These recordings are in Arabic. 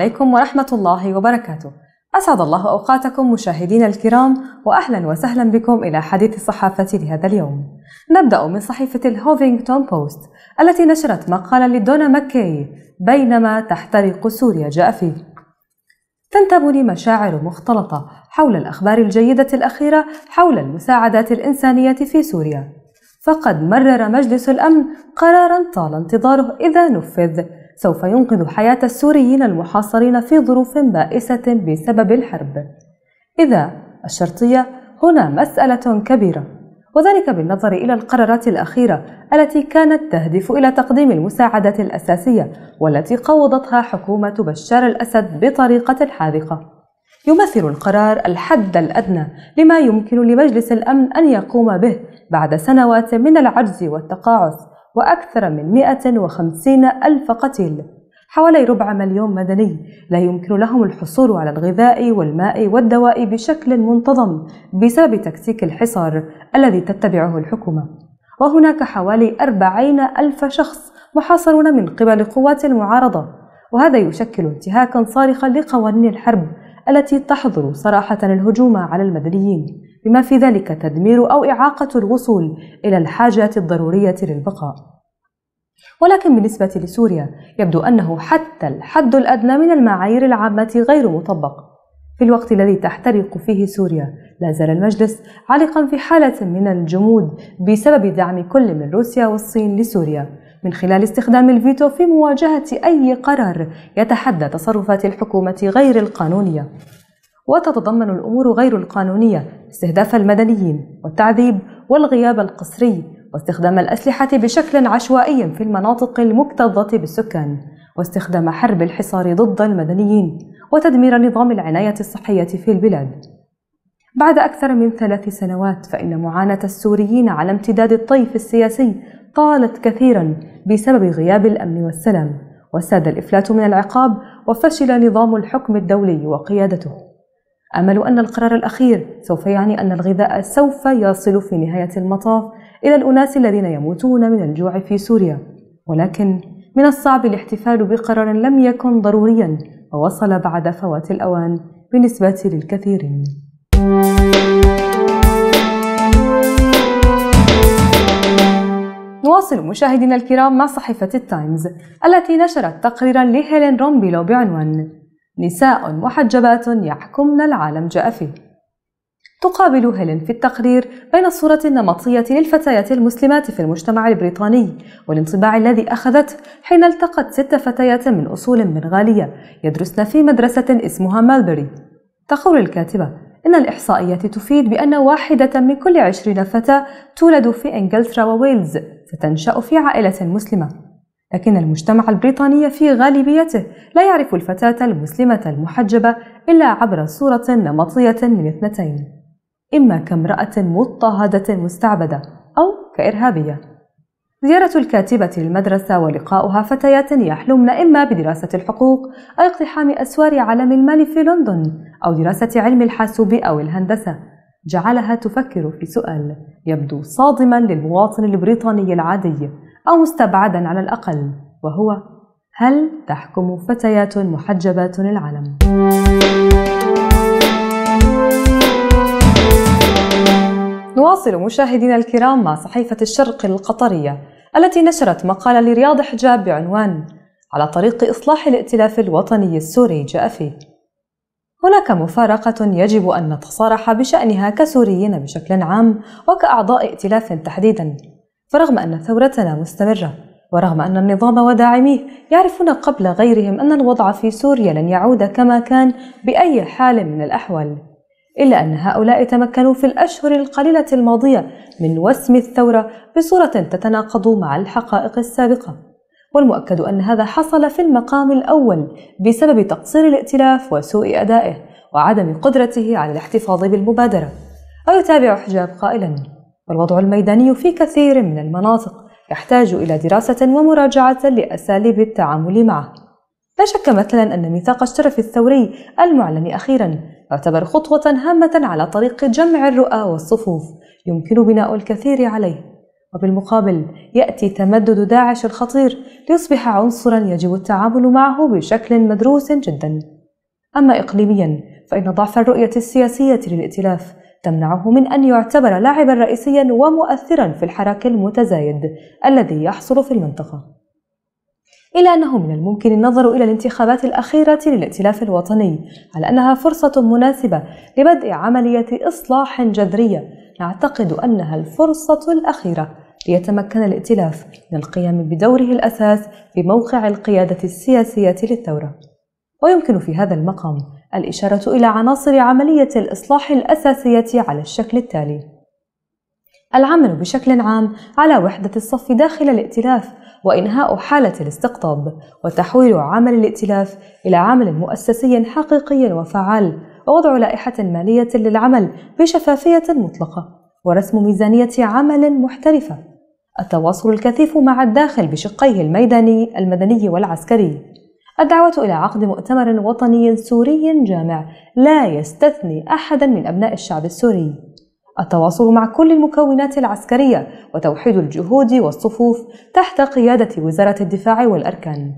عليكم ورحمة الله وبركاته أسعد الله أوقاتكم مشاهدينا الكرام وأهلا وسهلا بكم إلى حديث الصحافة لهذا اليوم نبدأ من صحيفة الهوفينغتون بوست التي نشرت مقالا لدونا ماكي بينما تحترق سوريا جاء فيه تنتابني مشاعر مختلطة حول الأخبار الجيدة الأخيرة حول المساعدات الإنسانية في سوريا فقد مرر مجلس الأمن قرارا طال انتظاره إذا نفذ سوف ينقذ حياة السوريين المحاصرين في ظروف بائسة بسبب الحرب. إذا الشرطية هنا مسألة كبيرة، وذلك بالنظر إلى القرارات الأخيرة التي كانت تهدف إلى تقديم المساعدة الأساسية والتي قوضتها حكومة بشار الأسد بطريقة حاذقة. يمثل القرار الحد الأدنى لما يمكن لمجلس الأمن أن يقوم به بعد سنوات من العجز والتقاعس وأكثر من 150 ألف قتيل حوالي ربع مليون مدني لا يمكن لهم الحصول على الغذاء والماء والدواء بشكل منتظم بسبب تكتيك الحصار الذي تتبعه الحكومة وهناك حوالي 40 ألف شخص محاصرون من قبل قوات المعارضة وهذا يشكل انتهاكا صارخا لقوانين الحرب التي تحظر صراحة الهجوم على المدنيين بما في ذلك تدمير أو إعاقة الوصول إلى الحاجات الضرورية للبقاء. ولكن بالنسبة لسوريا يبدو أنه حتى الحد الأدنى من المعايير العامة غير مطبق. في الوقت الذي تحترق فيه سوريا، لا زال المجلس عالقا في حالة من الجمود بسبب دعم كل من روسيا والصين لسوريا، من خلال استخدام الفيتو في مواجهة أي قرار يتحدى تصرفات الحكومة غير القانونية. وتتضمن الأمور غير القانونية استهداف المدنيين والتعذيب والغياب القسري واستخدام الأسلحة بشكل عشوائي في المناطق المكتظة بالسكان واستخدام حرب الحصار ضد المدنيين وتدمير نظام العناية الصحية في البلاد بعد أكثر من ثلاث سنوات فإن معاناة السوريين على امتداد الطيف السياسي طالت كثيرا بسبب غياب الأمن والسلام وساد الإفلات من العقاب وفشل نظام الحكم الدولي وقيادته أمل أن القرار الأخير سوف يعني أن الغذاء سوف يصل في نهاية المطاف إلى الأناس الذين يموتون من الجوع في سوريا ولكن من الصعب الاحتفال بقرار لم يكن ضروريا ووصل بعد فوات الأوان بالنسبة للكثيرين نواصل مشاهدينا الكرام مع صحيفة التايمز التي نشرت تقريرا لهيلين رومبيلو بعنوان نساء محجبات يحكمن العالم جاء فيه تقابل هيلين في التقرير بين الصورة النمطية للفتيات المسلمات في المجتمع البريطاني والانطباع الذي أخذته حين التقت ست فتيات من أصول بنغالية يدرسن في مدرسة اسمها مالبري تقول الكاتبة إن الإحصائيات تفيد بأن واحدة من كل عشرين فتاة تولد في إنجلترا وويلز ستنشأ في عائلة مسلمة لكن المجتمع البريطاني في غالبيته لا يعرف الفتاة المسلمة المحجبة إلا عبر صورة نمطية من اثنتين إما كامرأة مضطهدة مستعبدة أو كإرهابية زيارة الكاتبة للمدرسة ولقاؤها فتيات يحلمن إما بدراسة الحقوق أو اقتحام أسوار عالم المال في لندن أو دراسة علم الحاسوب أو الهندسة جعلها تفكر في سؤال يبدو صادما للمواطن البريطاني العادي أو مستبعدا على الأقل وهو هل تحكم فتيات محجبات العالم؟ نواصل مشاهدينا الكرام مع صحيفة الشرق القطرية التي نشرت مقالة لرياض حجاب بعنوان على طريق إصلاح الائتلاف الوطني السوري جاء فيه هناك مفارقة يجب أن نتصارح بشأنها كسوريين بشكل عام وكأعضاء ائتلاف تحديداً فرغم أن ثورتنا مستمرة ورغم أن النظام وداعميه يعرفون قبل غيرهم أن الوضع في سوريا لن يعود كما كان بأي حال من الأحوال إلا أن هؤلاء تمكنوا في الأشهر القليلة الماضية من وسم الثورة بصورة تتناقض مع الحقائق السابقة والمؤكد أن هذا حصل في المقام الأول بسبب تقصير الائتلاف وسوء أدائه وعدم قدرته على الاحتفاظ بالمبادرة أو يتابع حجاب قائلاً والوضع الميداني في كثير من المناطق يحتاج إلى دراسة ومراجعة لأساليب التعامل معه لا شك مثلا أن ميثاق الشرف الثوري المعلن أخيرا يعتبر خطوة هامة على طريق جمع الرؤى والصفوف يمكن بناء الكثير عليه وبالمقابل يأتي تمدد داعش الخطير ليصبح عنصرا يجب التعامل معه بشكل مدروس جدا أما إقليميا فإن ضعف الرؤية السياسية للائتلاف تمنعه من أن يعتبر لاعبا رئيسيا ومؤثرا في الحراك المتزايد الذي يحصل في المنطقة إلا أنه من الممكن النظر إلى الانتخابات الأخيرة للائتلاف الوطني على أنها فرصة مناسبة لبدء عملية إصلاح جذرية نعتقد أنها الفرصة الأخيرة ليتمكن الائتلاف من القيام بدوره الأساس في موقع القيادة السياسية للثورة ويمكن في هذا المقام الإشارة إلى عناصر عملية الإصلاح الأساسية على الشكل التالي: العمل بشكل عام على وحدة الصف داخل الائتلاف وإنهاء حالة الاستقطاب، وتحويل عمل الائتلاف إلى عمل مؤسسي حقيقي وفعال، ووضع لائحة مالية للعمل بشفافية مطلقة، ورسم ميزانية عمل محترفة. التواصل الكثيف مع الداخل بشقيه الميداني المدني والعسكري الدعوة إلى عقد مؤتمر وطني سوري جامع لا يستثني أحدا من أبناء الشعب السوري التواصل مع كل المكونات العسكرية وتوحيد الجهود والصفوف تحت قيادة وزارة الدفاع والأركان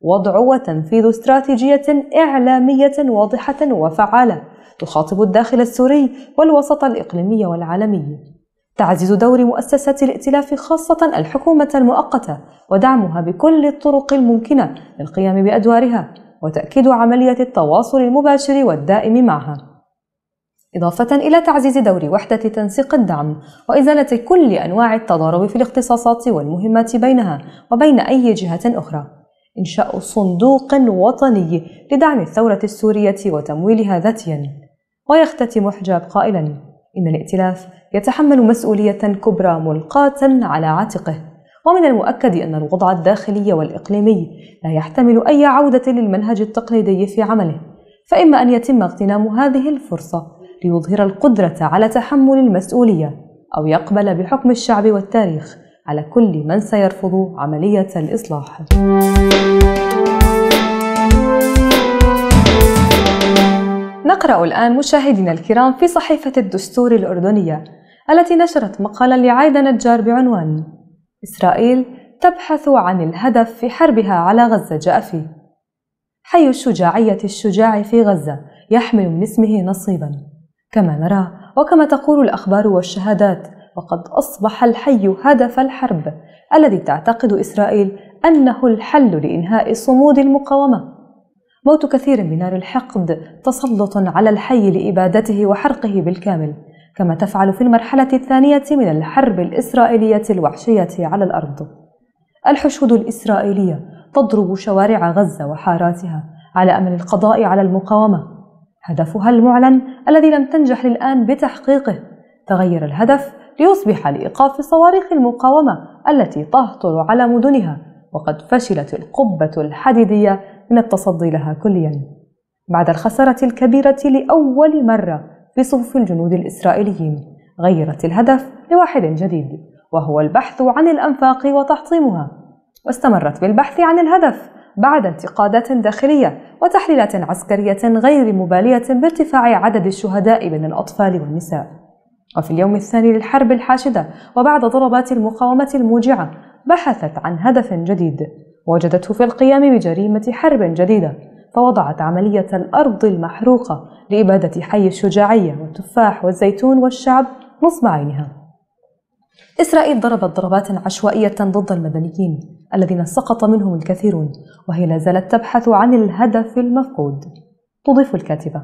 وضع وتنفيذ استراتيجية إعلامية واضحة وفعالة تخاطب الداخل السوري والوسط الإقليمي والعالمي تعزيز دور مؤسسات الائتلاف خاصة الحكومة المؤقتة ودعمها بكل الطرق الممكنة للقيام بأدوارها وتأكيد عملية التواصل المباشر والدائم معها إضافة إلى تعزيز دور وحدة تنسيق الدعم وإزالة كل أنواع التضارب في الاختصاصات والمهمات بينها وبين أي جهة أخرى إنشاء صندوق وطني لدعم الثورة السورية وتمويلها ذاتيا ويختتم حجاب قائلا إن الائتلاف يتحمل مسؤولية كبرى ملقاة على عاتقه ومن المؤكد أن الوضع الداخلي والإقليمي لا يحتمل أي عودة للمنهج التقليدي في عمله فإما أن يتم اغتنام هذه الفرصة ليظهر القدرة على تحمل المسؤولية أو يقبل بحكم الشعب والتاريخ على كل من سيرفض عملية الإصلاح نقرأ الآن مشاهدينا الكرام في صحيفة الدستور الأردنية التي نشرت مقالا لعايدة نجار بعنوان إسرائيل تبحث عن الهدف في حربها على غزة جاء فيه حي الشجاعية الشجاع في غزة يحمل من اسمه نصيبا كما نرى وكما تقول الأخبار والشهادات وقد أصبح الحي هدف الحرب الذي تعتقد إسرائيل أنه الحل لإنهاء صمود المقاومة موت كثير من نار الحقد تسلط على الحي لإبادته وحرقه بالكامل كما تفعل في المرحلة الثانية من الحرب الإسرائيلية الوحشية على الأرض. الحشود الإسرائيلية تضرب شوارع غزة وحاراتها على أمل القضاء على المقاومة. هدفها المعلن الذي لم تنجح للآن بتحقيقه تغير الهدف ليصبح لإيقاف صواريخ المقاومة التي تهطل على مدنها وقد فشلت القبة الحديدية من التصدي لها كليا. بعد الخسارة الكبيرة لأول مرة في صفوف الجنود الإسرائيليين غيرت الهدف لواحد جديد وهو البحث عن الأنفاق وتحطيمها واستمرت بالبحث عن الهدف بعد انتقادات داخلية وتحليلات عسكرية غير مبالية بارتفاع عدد الشهداء بين الأطفال والنساء وفي اليوم الثاني للحرب الحاشدة وبعد ضربات المقاومة الموجعة بحثت عن هدف جديد وجدته في القيام بجريمة حرب جديدة فوضعت عملية الأرض المحروقة لإبادة حي الشجاعية والتفاح والزيتون والشعب نصب عينها إسرائيل ضربت ضربات عشوائية ضد المدنيين الذين سقط منهم الكثيرون وهي لا زالت تبحث عن الهدف المفقود تضيف الكاتبة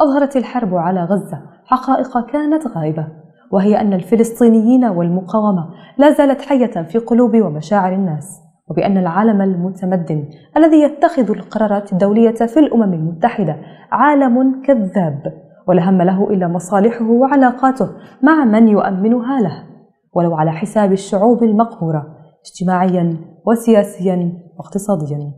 أظهرت الحرب على غزة حقائق كانت غائبة وهي أن الفلسطينيين والمقاومة لا زالت حية في قلوب ومشاعر الناس وبأن العالم المتمدن الذي يتخذ القرارات الدولية في الأمم المتحدة عالم كذاب ولا هم له إلا مصالحه وعلاقاته مع من يؤمنها له ولو على حساب الشعوب المقهورة اجتماعيا وسياسيا واقتصاديا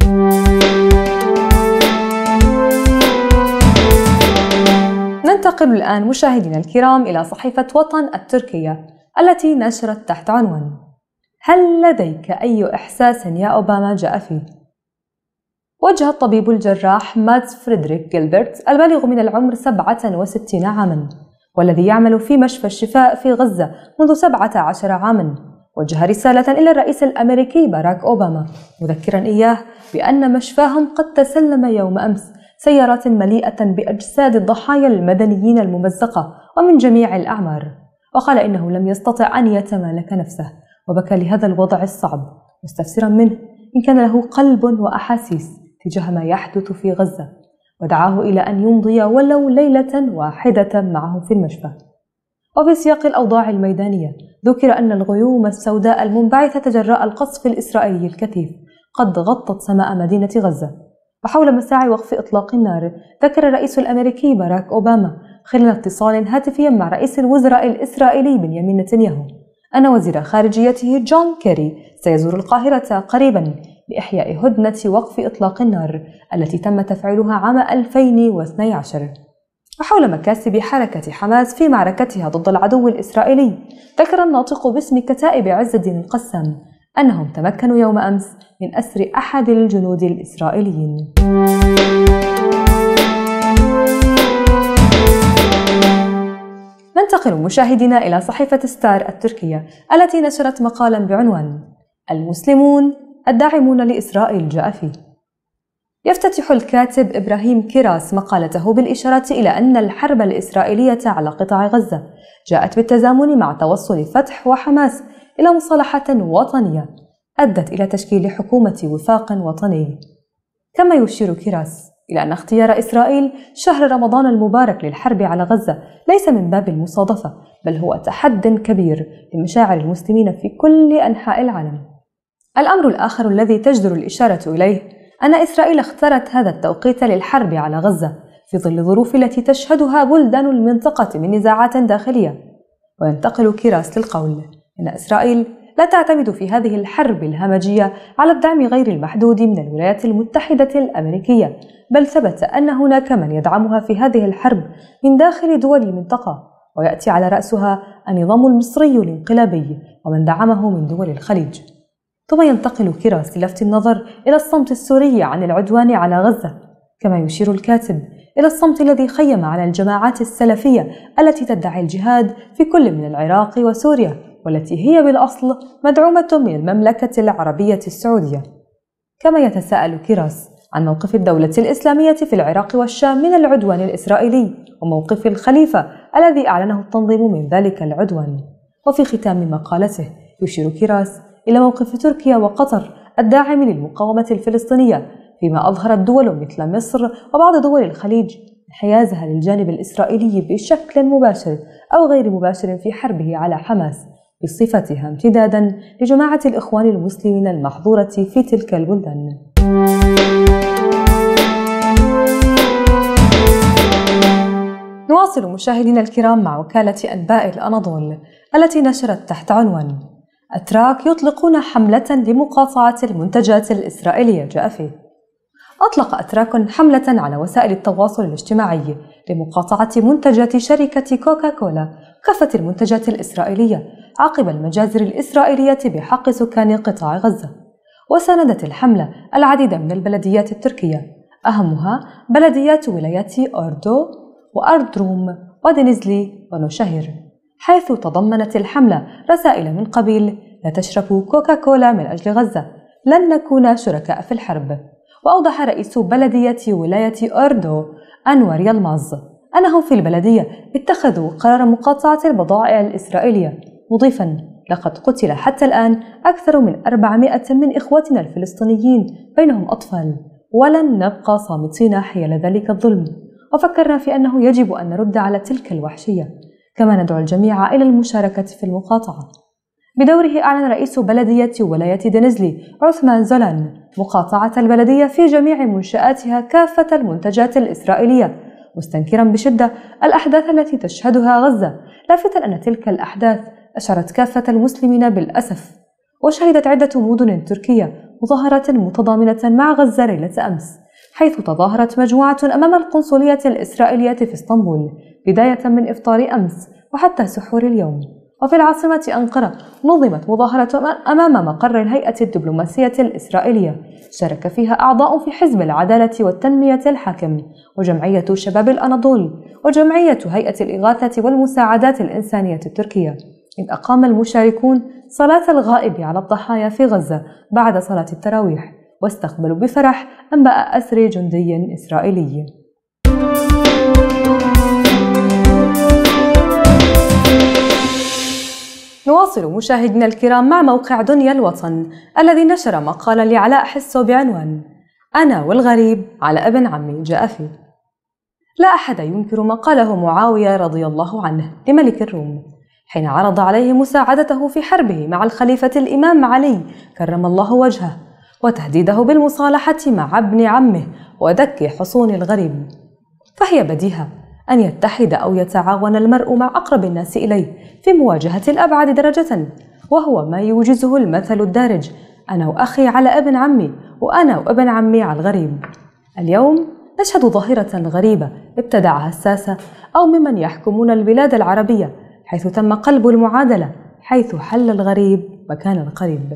ننتقل الآن مشاهدينا الكرام إلى صحيفة وطن التركية التي نشرت تحت عنوان هل لديك أي إحساس يا أوباما جاء فيه؟ وجه الطبيب الجراح ماتس فريدريك جيلبرت البالغ من العمر 67 عاماً والذي يعمل في مشفى الشفاء في غزة منذ 17 عاماً وجه رسالة إلى الرئيس الأمريكي باراك أوباما مذكرا إياه بأن مشفاهم قد تسلم يوم أمس سيارات مليئة بأجساد الضحايا المدنيين الممزقة ومن جميع الأعمار وقال إنه لم يستطع أن يتمالك نفسه وبكى لهذا الوضع الصعب مستفسرا منه إن كان له قلب وأحاسيس تجاه ما يحدث في غزة ودعاه إلى أن يمضي ولو ليلة واحدة معه في المشفى وفي سياق الأوضاع الميدانية ذكر أن الغيوم السوداء المنبعثة جراء القصف الإسرائيلي الكثيف قد غطت سماء مدينة غزة وحول مساعي وقف إطلاق النار ذكر الرئيس الأمريكي باراك أوباما خلال اتصال هاتفيا مع رئيس الوزراء الإسرائيلي بنيامين نتنياهو أن وزير خارجيته جون كيري سيزور القاهرة قريبا لإحياء هدنة وقف إطلاق النار التي تم تفعيلها عام 2012 وحول مكاسب حركة حماس في معركتها ضد العدو الإسرائيلي ذكر الناطق باسم كتائب عز الدين القسام أنهم تمكنوا يوم أمس من أسر أحد الجنود الإسرائيليين ننتقل مشاهدينا إلى صحيفة ستار التركية التي نشرت مقالا بعنوان المسلمون الداعمون لإسرائيل جاء فيه يفتتح الكاتب إبراهيم كيراس مقالته بالإشارة إلى أن الحرب الإسرائيلية على قطاع غزة جاءت بالتزامن مع توصل فتح وحماس إلى مصالحة وطنية أدت إلى تشكيل حكومة وفاق وطني كما يشير كيراس إلى أن اختيار إسرائيل شهر رمضان المبارك للحرب على غزة ليس من باب المصادفة بل هو تحد كبير لمشاعر المسلمين في كل أنحاء العالم الأمر الآخر الذي تجدر الإشارة إليه أن إسرائيل اختارت هذا التوقيت للحرب على غزة في ظل الظروف التي تشهدها بلدان المنطقة من نزاعات داخلية وينتقل كيراس للقول إن إسرائيل لا تعتمد في هذه الحرب الهمجية على الدعم غير المحدود من الولايات المتحدة الأمريكية بل ثبت أن هناك من يدعمها في هذه الحرب من داخل دول المنطقة ويأتي على رأسها النظام المصري الانقلابي ومن دعمه من دول الخليج ثم ينتقل كراس لفت النظر إلى الصمت السوري عن العدوان على غزة كما يشير الكاتب إلى الصمت الذي خيم على الجماعات السلفية التي تدعي الجهاد في كل من العراق وسوريا والتي هي بالأصل مدعومة من المملكة العربية السعودية كما يتساءل كيراس عن موقف الدولة الإسلامية في العراق والشام من العدوان الإسرائيلي وموقف الخليفة الذي أعلنه التنظيم من ذلك العدوان وفي ختام مقالته يشير كيراس إلى موقف تركيا وقطر الداعم للمقاومة الفلسطينية فيما أظهرت دول مثل مصر وبعض دول الخليج انحيازها للجانب الإسرائيلي بشكل مباشر أو غير مباشر في حربه على حماس بصفتها امتدادا لجماعة الإخوان المسلمين المحظورة في تلك البلدان نواصل مشاهدينا الكرام مع وكالة أنباء الأناضول التي نشرت تحت عنوان أتراك يطلقون حملة لمقاطعة المنتجات الإسرائيلية جاء فيه أطلق أتراك حملة على وسائل التواصل الاجتماعي لمقاطعة منتجات شركة كوكاكولا كافة المنتجات الإسرائيلية عقب المجازر الإسرائيلية بحق سكان قطاع غزة وساندت الحملة العديد من البلديات التركية أهمها بلديات ولايات أوردو وأردروم ودنزلي ونوشهر حيث تضمنت الحملة رسائل من قبيل لا تشربوا كوكاكولا من أجل غزة لن نكون شركاء في الحرب وأوضح رئيس بلدية ولاية أردو أنور يلماز أنهم في البلدية اتخذوا قرار مقاطعة البضائع الإسرائيلية مضيفا لقد قتل حتى الآن أكثر من 400 من إخوتنا الفلسطينيين بينهم أطفال ولن نبقى صامتين حيال ذلك الظلم وفكرنا في أنه يجب أن نرد على تلك الوحشية كما ندعو الجميع إلى المشاركة في المقاطعة بدوره أعلن رئيس بلدية ولاية دنزلي عثمان زولان مقاطعة البلدية في جميع منشآتها كافة المنتجات الإسرائيلية مستنكرا بشدة الأحداث التي تشهدها غزة لافتا أن تلك الأحداث أشرت كافة المسلمين بالأسف وشهدت عدة مدن تركية مظاهرة متضامنة مع غزة ليلة أمس حيث تظاهرت مجموعة أمام القنصلية الإسرائيلية في اسطنبول بداية من إفطار أمس وحتى سحور اليوم وفي العاصمة أنقرة نظمت مظاهرة أمام مقر الهيئة الدبلوماسية الإسرائيلية شارك فيها أعضاء في حزب العدالة والتنمية الحاكم وجمعية شباب الأناضول وجمعية هيئة الإغاثة والمساعدات الإنسانية التركية إذ أقام المشاركون صلاة الغائب على الضحايا في غزة بعد صلاة التراويح واستقبلوا بفرح أنباء أسر جندي إسرائيلي نواصل مشاهدينا الكرام مع موقع دنيا الوطن الذي نشر مقالا لعلاء حسو بعنوان أنا والغريب على ابن عمي جاء فيه لا أحد ينكر ما قاله معاوية رضي الله عنه لملك الروم حين عرض عليه مساعدته في حربه مع الخليفة الإمام علي كرم الله وجهه وتهديده بالمصالحة مع ابن عمه ودك حصون الغريب فهي بديهة أن يتحد أو يتعاون المرء مع أقرب الناس إليه في مواجهة الأبعد درجة وهو ما يوجزه المثل الدارج أنا وأخي على ابن عمي وأنا وابن عمي على الغريب اليوم نشهد ظاهرة غريبة ابتدعها الساسة أو ممن يحكمون البلاد العربية حيث تم قلب المعادلة حيث حل الغريب مكان القريب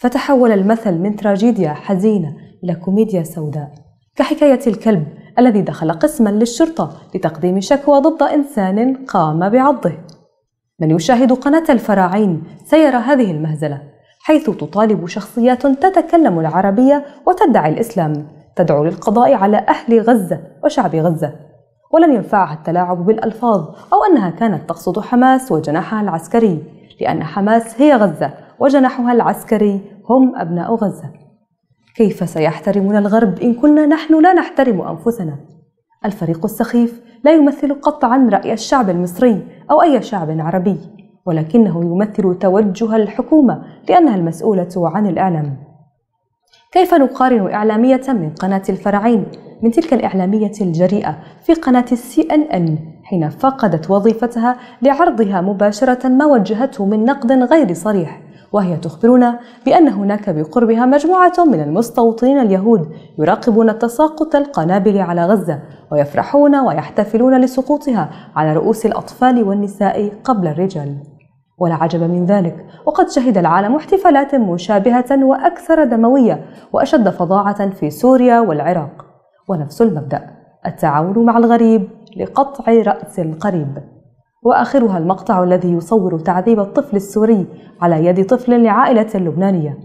فتحول المثل من تراجيديا حزينة إلى كوميديا سوداء كحكاية الكلب الذي دخل قسما للشرطة لتقديم شكوى ضد إنسان قام بعضه من يشاهد قناة الفراعين سيرى هذه المهزلة حيث تطالب شخصيات تتكلم العربية وتدعي الإسلام تدعو للقضاء على أهل غزة وشعب غزة ولن ينفعها التلاعب بالألفاظ أو أنها كانت تقصد حماس وجناحها العسكري لأن حماس هي غزة وجناحها العسكري هم أبناء غزة كيف سيحترمنا الغرب إن كنا نحن لا نحترم أنفسنا؟ الفريق السخيف لا يمثل قطعا رأي الشعب المصري أو أي شعب عربي ولكنه يمثل توجه الحكومة لأنها المسؤولة عن الإعلام كيف نقارن إعلامية من قناة الفرعين من تلك الإعلامية الجريئة في قناة السي أن أن حين فقدت وظيفتها لعرضها مباشرة ما وجهته من نقد غير صريح وهي تخبرنا بأن هناك بقربها مجموعة من المستوطنين اليهود يراقبون تساقط القنابل على غزة ويفرحون ويحتفلون لسقوطها على رؤوس الأطفال والنساء قبل الرجال ولا عجب من ذلك وقد شهد العالم احتفالات مشابهة وأكثر دموية وأشد فظاعة في سوريا والعراق ونفس المبدأ التعاون مع الغريب لقطع رأس القريب وآخرها المقطع الذي يصور تعذيب الطفل السوري على يد طفل لعائلة لبنانية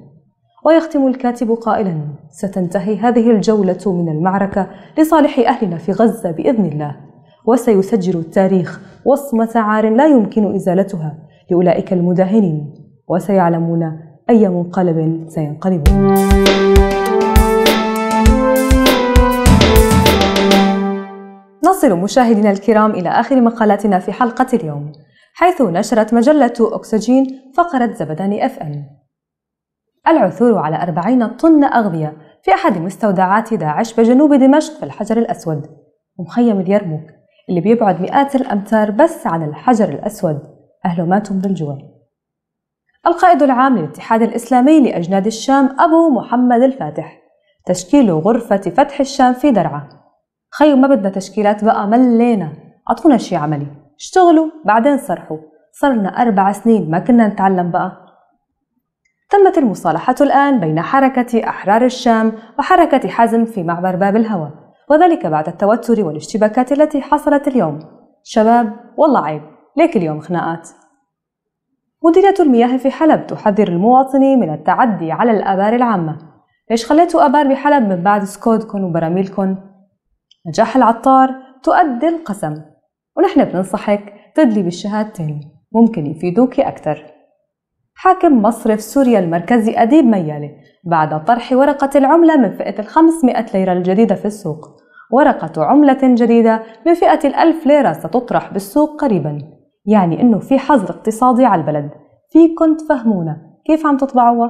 ويختم الكاتب قائلا ستنتهي هذه الجولة من المعركة لصالح أهلنا في غزة بإذن الله وسيسجل التاريخ وصمة عار لا يمكن إزالتها لأولئك المداهنين وسيعلمون أي منقلب سينقلبون نصل مشاهدينا الكرام إلى آخر مقالاتنا في حلقة اليوم حيث نشرت مجلة أكسجين فقرة زبدان اف ام العثور على 40 طن أغذية في أحد مستودعات داعش بجنوب دمشق في الحجر الأسود ومخيم اليرموك اللي بيبعد مئات الأمتار بس عن الحجر الأسود أهل ماتوا من الجوع القائد العام للاتحاد الإسلامي لأجناد الشام أبو محمد الفاتح تشكيل غرفة فتح الشام في درعا خيو ما بدنا تشكيلات بقى ملينا اعطونا شي عملي اشتغلوا بعدين صرحوا صرنا أربع سنين ما كنا نتعلم بقى تمت المصالحة الآن بين حركة أحرار الشام وحركة حزم في معبر باب الهوى وذلك بعد التوتر والاشتباكات التي حصلت اليوم شباب والله عيب ليك اليوم خناقات مديرية المياه في حلب تحذر المواطنين من التعدي على الآبار العامة ليش خليتوا آبار بحلب من بعد سكودكن وبراميلكن نجاح العطار تؤدي القسم ونحن بننصحك تدلي بالشهادتين ممكن يفيدوك أكثر حاكم مصرف سوريا المركزي أديب ميالة بعد طرح ورقة العملة من فئة ال 500 ليرة الجديدة في السوق ورقة عملة جديدة من فئة الألف ليرة ستطرح بالسوق قريبا يعني إنه في حظر اقتصادي على البلد فيكن تفهمونا كيف عم تطبعوها؟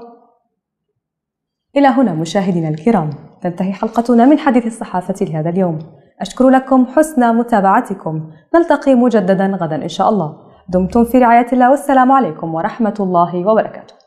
إلى هنا مشاهدينا الكرام تنتهي حلقتنا من حديث الصحافة لهذا اليوم أشكر لكم حسن متابعتكم نلتقي مجددا غدا إن شاء الله دمتم في رعاية الله والسلام عليكم ورحمة الله وبركاته